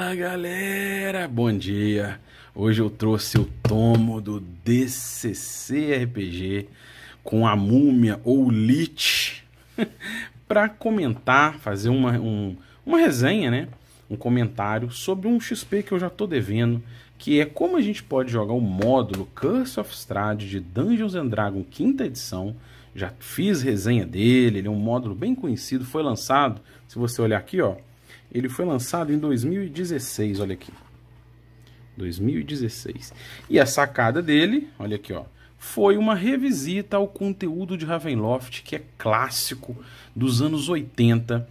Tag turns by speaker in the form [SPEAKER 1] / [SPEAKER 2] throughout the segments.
[SPEAKER 1] Fala galera, bom dia. Hoje eu trouxe o tomo do DCC RPG com a múmia ou Lich para comentar, fazer uma, um, uma resenha, né? Um comentário sobre um XP que eu já tô devendo, que é como a gente pode jogar o módulo Curse of Stride de Dungeons and Dragons quinta edição. Já fiz resenha dele, ele é um módulo bem conhecido, foi lançado, se você olhar aqui, ó, ele foi lançado em 2016, olha aqui. 2016. E a sacada dele, olha aqui, ó, foi uma revisita ao conteúdo de Ravenloft, que é clássico dos anos 80.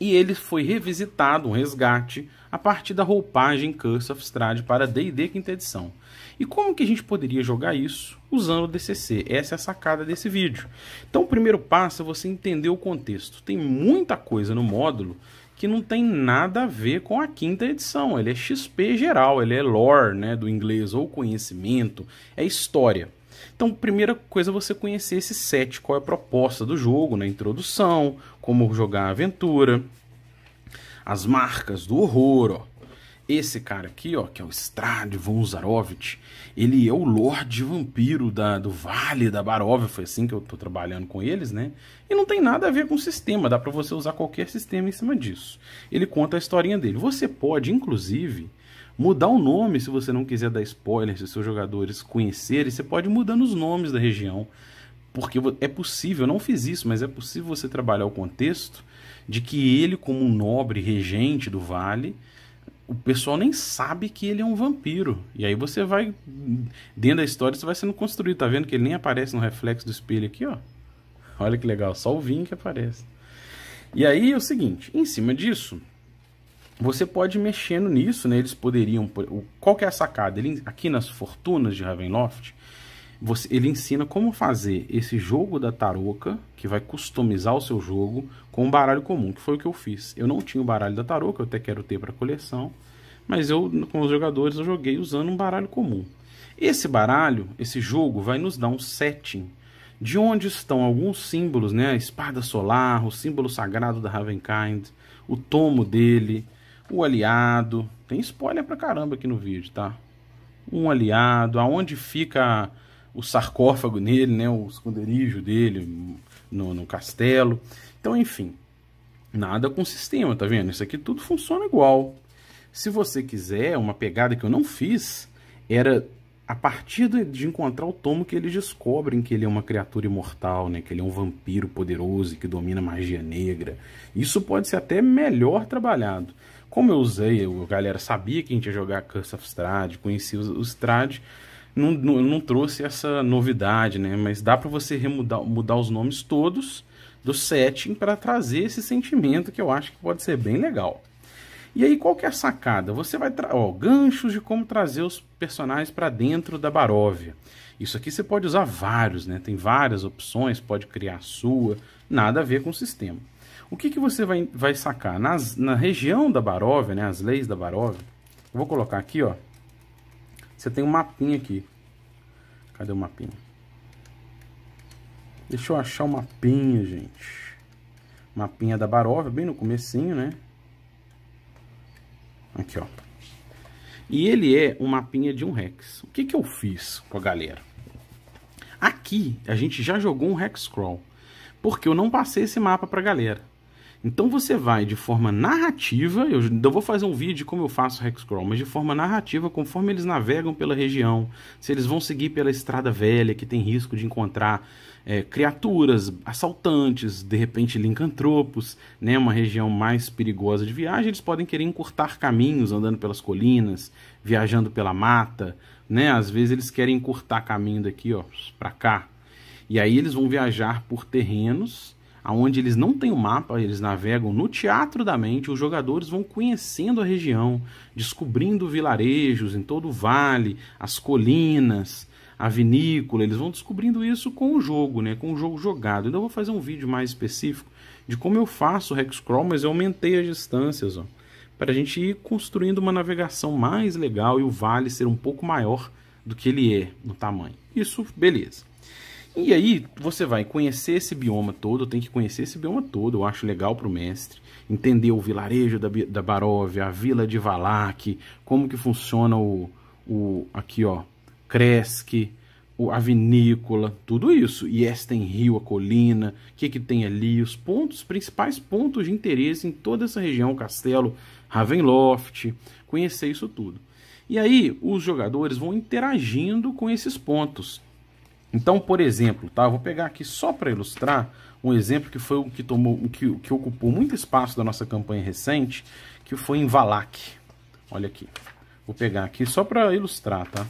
[SPEAKER 1] E ele foi revisitado, um resgate, a partir da roupagem Curse of Strahd para D&D quinta edição. E como que a gente poderia jogar isso usando o DCC? Essa é a sacada desse vídeo. Então o primeiro passo é você entender o contexto. Tem muita coisa no módulo que não tem nada a ver com a quinta edição. Ele é XP geral, ele é lore, né, do inglês, ou conhecimento, é história. Então, primeira coisa é você conhecer esse set, qual é a proposta do jogo, na né? introdução, como jogar a aventura, as marcas do horror, ó. Esse cara aqui, ó, que é o Strad von Zarovich, ele é o Lorde Vampiro da, do Vale da Baróvia, foi assim que eu tô trabalhando com eles, né? E não tem nada a ver com o sistema, dá para você usar qualquer sistema em cima disso. Ele conta a historinha dele. Você pode, inclusive, mudar o nome se você não quiser dar spoiler, se seus jogadores conhecerem, você pode mudar os nomes da região. Porque é possível, eu não fiz isso, mas é possível você trabalhar o contexto de que ele, como um nobre regente do Vale o pessoal nem sabe que ele é um vampiro. E aí você vai. Dentro da história você vai sendo construído. Tá vendo que ele nem aparece no reflexo do espelho aqui, ó? Olha que legal, só o vinho que aparece. E aí é o seguinte, em cima disso, você pode ir mexendo nisso, né? Eles poderiam. Qual que é a sacada? Ele, aqui nas fortunas de Ravenloft, você, ele ensina como fazer esse jogo da taroca, que vai customizar o seu jogo, com um baralho comum, que foi o que eu fiz. Eu não tinha o baralho da taroca, eu até quero ter para coleção, mas eu, com os jogadores, eu joguei usando um baralho comum. Esse baralho, esse jogo, vai nos dar um setting de onde estão alguns símbolos, né? A espada solar, o símbolo sagrado da Ravenkind, o tomo dele, o aliado. Tem spoiler pra caramba aqui no vídeo, tá? Um aliado, aonde fica o sarcófago nele, né, o esconderijo dele no, no castelo. Então, enfim, nada com o sistema, tá vendo? Isso aqui tudo funciona igual. Se você quiser, uma pegada que eu não fiz era a partir de encontrar o tomo que eles descobrem que ele é uma criatura imortal, né? que ele é um vampiro poderoso e que domina magia negra. Isso pode ser até melhor trabalhado. Como eu usei, a galera sabia que a gente ia jogar Curse of Strahd, conhecia o Strahd, não, não, não trouxe essa novidade, né? Mas dá para você remudar, mudar os nomes todos do setting para trazer esse sentimento que eu acho que pode ser bem legal. E aí, qual que é a sacada? Você vai. Ó, ganchos de como trazer os personagens para dentro da Baróvia. Isso aqui você pode usar vários, né? Tem várias opções, pode criar a sua, nada a ver com o sistema. O que, que você vai, vai sacar? Nas, na região da Baróvia, né? As leis da Baróvia. Eu vou colocar aqui, ó. Você tem um mapinha aqui. Cadê o mapinha? Deixa eu achar o mapinha, gente. Mapinha da Baróvia, bem no comecinho, né? Aqui, ó. E ele é um mapinha de um Rex. O que, que eu fiz com a galera? Aqui, a gente já jogou um Rex Crawl. Porque eu não passei esse mapa pra galera. Então você vai de forma narrativa, eu não vou fazer um vídeo de como eu faço Hexcrawl, mas de forma narrativa, conforme eles navegam pela região, se eles vão seguir pela estrada velha, que tem risco de encontrar é, criaturas, assaltantes, de repente lincantropos, né, uma região mais perigosa de viagem, eles podem querer encurtar caminhos andando pelas colinas, viajando pela mata, né? Às vezes eles querem encurtar caminho daqui, ó, para cá. E aí eles vão viajar por terrenos onde eles não têm o um mapa, eles navegam no teatro da mente, os jogadores vão conhecendo a região, descobrindo vilarejos em todo o vale, as colinas, a vinícola, eles vão descobrindo isso com o jogo, né, com o jogo jogado. Então eu vou fazer um vídeo mais específico de como eu faço o Hexcrawl, mas eu aumentei as distâncias, ó, para a gente ir construindo uma navegação mais legal e o vale ser um pouco maior do que ele é no tamanho. Isso, beleza. E aí você vai conhecer esse bioma todo, tem que conhecer esse bioma todo, eu acho legal para o mestre, entender o vilarejo da, da Baróvia, a vila de Valak, como que funciona o, o aqui ó, cresque, a vinícola, tudo isso. E esta em Rio, a colina, o que, que tem ali, os pontos, principais pontos de interesse em toda essa região, Castelo, Ravenloft, conhecer isso tudo. E aí os jogadores vão interagindo com esses pontos. Então, por exemplo, tá? Eu vou pegar aqui só para ilustrar um exemplo que foi o que tomou, que, que ocupou muito espaço da nossa campanha recente, que foi em Valak. Olha aqui. Vou pegar aqui só para ilustrar, tá?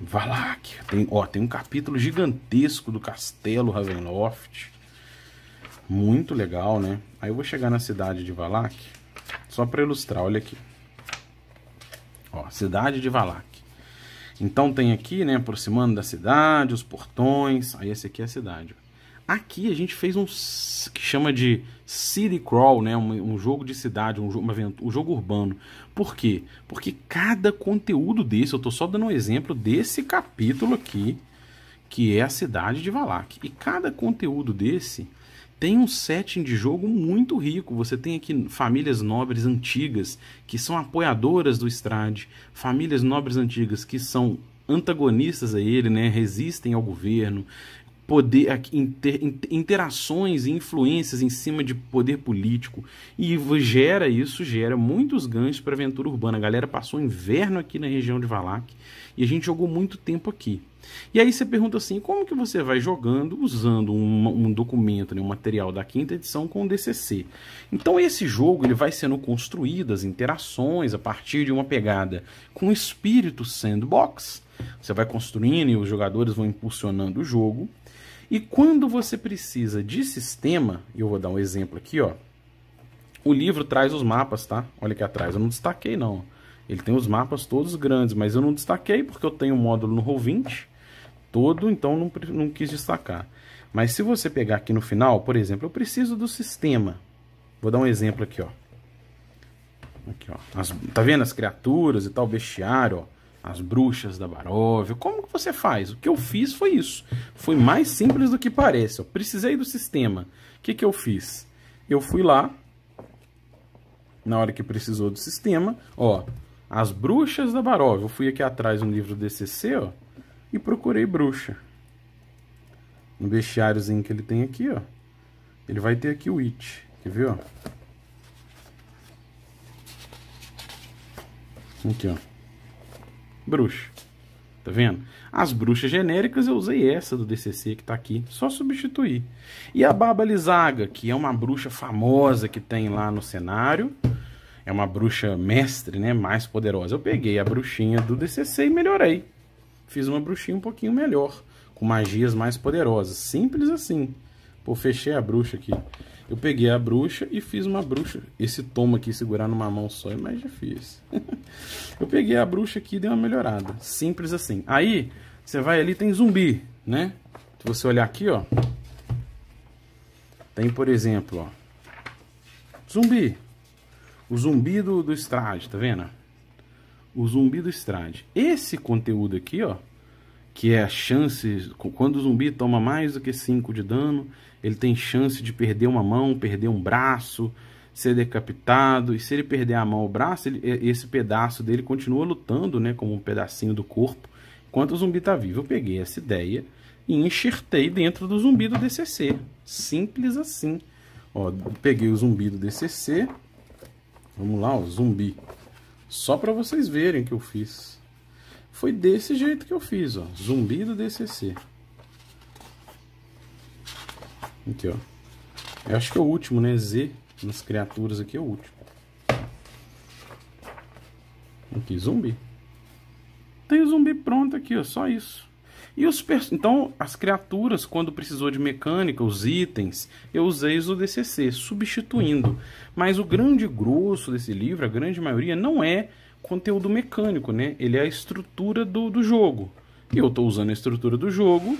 [SPEAKER 1] Valak. Tem, ó, tem um capítulo gigantesco do Castelo Ravenloft. Muito legal, né? Aí eu vou chegar na cidade de Valak. só para ilustrar, olha aqui. Ó, cidade de Valak. Então tem aqui, né, aproximando da cidade, os portões, aí esse aqui é a cidade. Aqui a gente fez um que chama de City Crawl, né, um, um jogo de cidade, um, uma, um jogo urbano. Por quê? Porque cada conteúdo desse, eu estou só dando um exemplo desse capítulo aqui, que é a cidade de Valak. E cada conteúdo desse tem um setting de jogo muito rico. Você tem aqui famílias nobres antigas que são apoiadoras do estrade famílias nobres antigas que são antagonistas a ele, né? resistem ao governo, poder inter, interações e influências em cima de poder político e gera isso gera muitos ganhos para a aventura urbana. A galera passou inverno aqui na região de Valac e a gente jogou muito tempo aqui. E aí você pergunta assim, como que você vai jogando usando um, um documento, né, um material da quinta edição com o DCC? Então esse jogo ele vai sendo construído, as interações a partir de uma pegada com o espírito sandbox. Você vai construindo e os jogadores vão impulsionando o jogo e quando você precisa de sistema, eu vou dar um exemplo aqui, ó. O livro traz os mapas, tá? Olha aqui atrás, eu não destaquei não. Ele tem os mapas todos grandes, mas eu não destaquei porque eu tenho o um módulo no Roll20 todo, então não, não quis destacar. Mas se você pegar aqui no final, por exemplo, eu preciso do sistema. Vou dar um exemplo aqui, ó. Aqui, ó. As, tá vendo as criaturas e tal, bestiário, ó as bruxas da Baróvia. Como que você faz? O que eu fiz foi isso. Foi mais simples do que parece. Eu precisei do sistema. O que, que eu fiz? Eu fui lá, na hora que precisou do sistema, ó, as bruxas da Baróvia. Eu fui aqui atrás no livro DCC, ó, e procurei bruxa. No bestiáriozinho que ele tem aqui, ó, ele vai ter aqui o it. Quer ver, ó? Aqui, ó bruxa. Tá vendo? As bruxas genéricas eu usei essa do DCC que tá aqui, só substituir. E a Baba Lizaga, que é uma bruxa famosa que tem lá no cenário, é uma bruxa mestre, né, mais poderosa. Eu peguei a bruxinha do DCC e melhorei. Fiz uma bruxinha um pouquinho melhor, com magias mais poderosas, simples assim. Pô, fechei a bruxa aqui. Eu peguei a bruxa e fiz uma bruxa. Esse tomo aqui, segurar numa mão só, é mais difícil. eu peguei a bruxa aqui e dei uma melhorada. Simples assim. Aí, você vai ali tem zumbi, né? Se você olhar aqui, ó. Tem, por exemplo, ó. Zumbi. O zumbi do, do tá vendo? O zumbi do Estrade. Esse conteúdo aqui, ó. Que é a chance... Quando o zumbi toma mais do que 5 de dano ele tem chance de perder uma mão, perder um braço, ser decapitado. E se ele perder a mão ou o braço, ele, esse pedaço dele continua lutando, né? Como um pedacinho do corpo. Enquanto o zumbi tá vivo, eu peguei essa ideia e enxertei dentro do zumbi do DCC. Simples assim. Ó, peguei o zumbi do DCC. Vamos lá, ó, zumbi. Só para vocês verem que eu fiz. Foi desse jeito que eu fiz, ó. Zumbi do DCC. Aqui, ó. Eu acho que é o último, né? Z nas criaturas aqui é o último. Aqui, zumbi. Tem o zumbi pronto aqui, ó. Só isso. E os Então, as criaturas, quando precisou de mecânica, os itens, eu usei o DCC, substituindo. Mas o grande grosso desse livro, a grande maioria, não é conteúdo mecânico, né? Ele é a estrutura do, do jogo. E eu estou usando a estrutura do jogo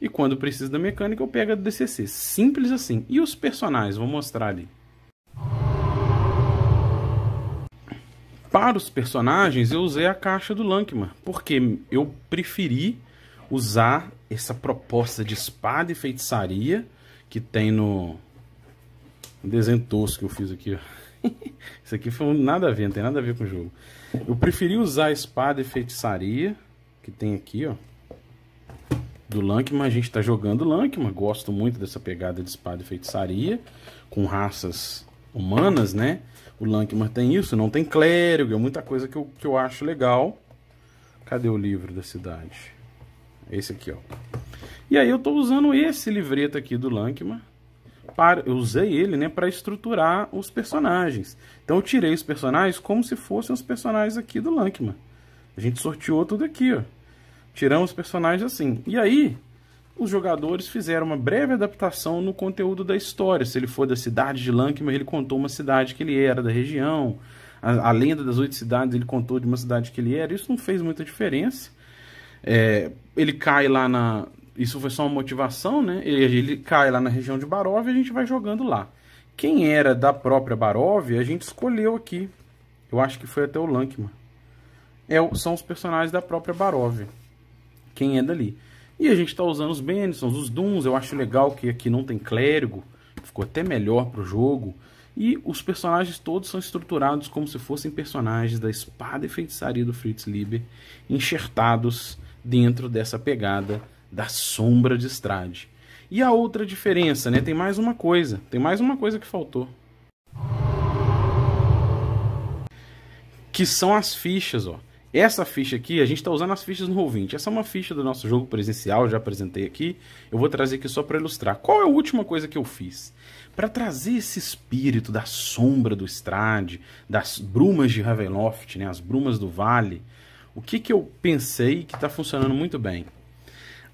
[SPEAKER 1] e quando precisa da mecânica, eu pego a do DCC. Simples assim. E os personagens? Vou mostrar ali. Para os personagens, eu usei a caixa do Lankman, porque eu preferi usar essa proposta de espada e feitiçaria que tem no um desenho tosco que eu fiz aqui. Isso aqui foi nada a ver, não tem nada a ver com o jogo. Eu preferi usar a espada e feitiçaria que tem aqui, ó do Lankman, a gente está jogando Lankman, gosto muito dessa pegada de espada e feitiçaria, com raças humanas, né? O Lankman tem isso, não tem clérigo, é muita coisa que eu, que eu acho legal. Cadê o livro da cidade? Esse aqui, ó. E aí eu estou usando esse livreto aqui do Lankman, para, eu usei ele né, para estruturar os personagens. Então eu tirei os personagens como se fossem os personagens aqui do Lankman. A gente sorteou tudo aqui, ó. Tiramos personagens assim. E aí, os jogadores fizeram uma breve adaptação no conteúdo da história. Se ele for da cidade de Lankman, ele contou uma cidade que ele era da região. A, a, lenda das oito cidades, ele contou de uma cidade que ele era. Isso não fez muita diferença. É, ele cai lá na. Isso foi só uma motivação, né? Ele, ele cai lá na região de Baróvia e a gente vai jogando lá. Quem era da própria Baróvia, a gente escolheu aqui. Eu acho que foi até o Lankman. É, são os personagens da própria Baróvia quem é dali. E a gente está usando os Benisons, os Duns, eu acho legal que aqui não tem clérigo, ficou até melhor para o jogo. E os personagens todos são estruturados como se fossem personagens da espada e feitiçaria do Fritz Lieber, enxertados dentro dessa pegada da sombra de Estrade. E a outra diferença, né? Tem mais uma coisa, tem mais uma coisa que faltou. Que são as fichas, ó. Essa ficha aqui, a gente está usando as fichas no Roll20. Essa é uma ficha do nosso jogo presencial, já apresentei aqui. Eu vou trazer aqui só para ilustrar. Qual é a última coisa que eu fiz? Para trazer esse espírito da sombra do Strade, das brumas de Ravenloft, né, as brumas do vale, o que, que eu pensei que está funcionando muito bem?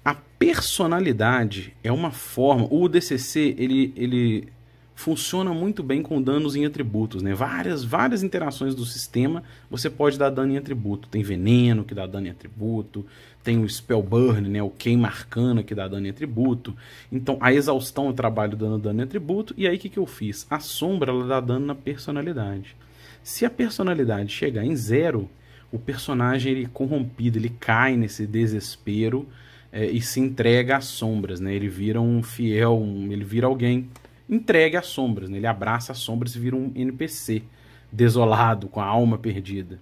[SPEAKER 1] A personalidade é uma forma... O DCC, ele, ele funciona muito bem com danos em atributos, né? Várias, várias interações do sistema você pode dar dano em atributo. Tem veneno que dá dano em atributo, tem o spell burn, né? O queima arcana que dá dano em atributo. Então a exaustão eu trabalho dando dano em atributo. E aí o que, que eu fiz? A sombra ela dá dano na personalidade. Se a personalidade chegar em zero, o personagem ele é corrompido, ele cai nesse desespero é, e se entrega às sombras, né? Ele vira um fiel, um, ele vira alguém entregue às sombras, né? ele abraça as sombras e vira um NPC desolado, com a alma perdida.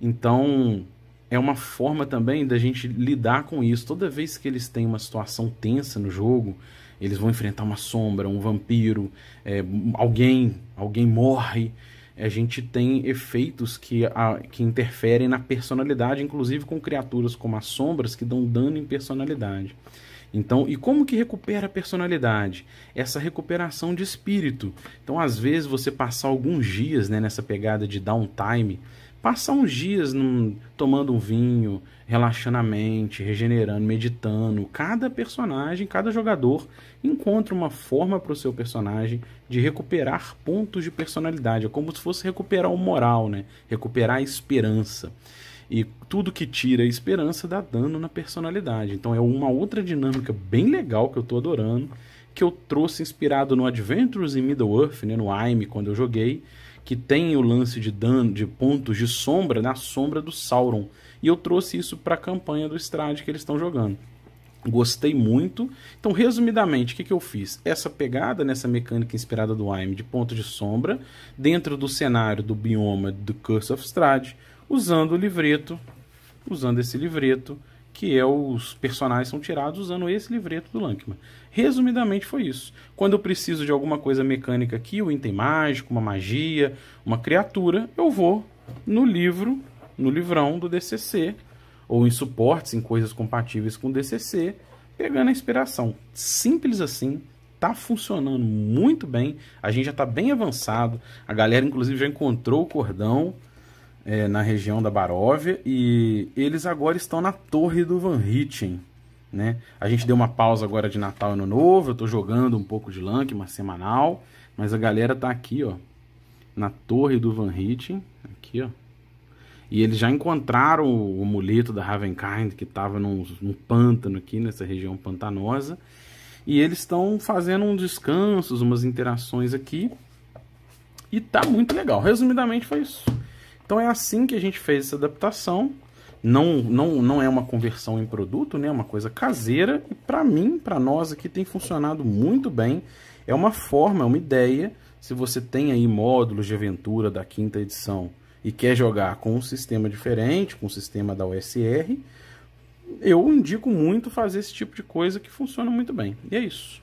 [SPEAKER 1] Então, é uma forma também da gente lidar com isso. Toda vez que eles têm uma situação tensa no jogo, eles vão enfrentar uma sombra, um vampiro, é, alguém, alguém morre. A gente tem efeitos que, a, que interferem na personalidade, inclusive com criaturas como as sombras que dão dano em personalidade. Então, e como que recupera a personalidade? Essa recuperação de espírito. Então, às vezes você passar alguns dias né, nessa pegada de downtime, passar uns dias num, tomando um vinho, relaxando a mente, regenerando, meditando. Cada personagem, cada jogador encontra uma forma para o seu personagem de recuperar pontos de personalidade. É como se fosse recuperar o moral, né? Recuperar a esperança. E tudo que tira a esperança dá dano na personalidade. Então é uma outra dinâmica bem legal que eu estou adorando, que eu trouxe inspirado no Adventures in Middle-earth, né, no AIME, quando eu joguei, que tem o lance de dano, de pontos de sombra na sombra do Sauron. E eu trouxe isso para a campanha do Strade que eles estão jogando. Gostei muito. Então, resumidamente, o que, que eu fiz? Essa pegada nessa mecânica inspirada do AIM de ponto de sombra, dentro do cenário do bioma do Curse of Strade usando o livreto, usando esse livreto, que é os personagens são tirados usando esse livreto do Lankman. Resumidamente foi isso. Quando eu preciso de alguma coisa mecânica aqui, um item mágico, uma magia, uma criatura, eu vou no livro, no livrão do DCC, ou em suportes, em coisas compatíveis com o DCC, pegando a inspiração. Simples assim, tá funcionando muito bem, a gente já está bem avançado, a galera inclusive já encontrou o cordão, é, na região da Baróvia e eles agora estão na torre do Van Hitten. Né? A gente deu uma pausa agora de Natal e Ano Novo, eu estou jogando um pouco de Lank, uma semanal, mas a galera tá aqui, ó, na torre do Van Hitten, aqui, ó. E eles já encontraram o amuleto da Ravenkind, que estava num, num pântano aqui, nessa região pantanosa. E eles estão fazendo uns descansos, umas interações aqui. E tá muito legal. Resumidamente foi isso. Então é assim que a gente fez essa adaptação. Não, não, não é uma conversão em produto, né? É uma coisa caseira e para mim, para nós aqui tem funcionado muito bem. É uma forma, é uma ideia. Se você tem aí módulos de aventura da quinta edição e quer jogar com um sistema diferente, com o um sistema da OSR, eu indico muito fazer esse tipo de coisa que funciona muito bem. E é isso.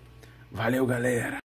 [SPEAKER 1] Valeu, galera!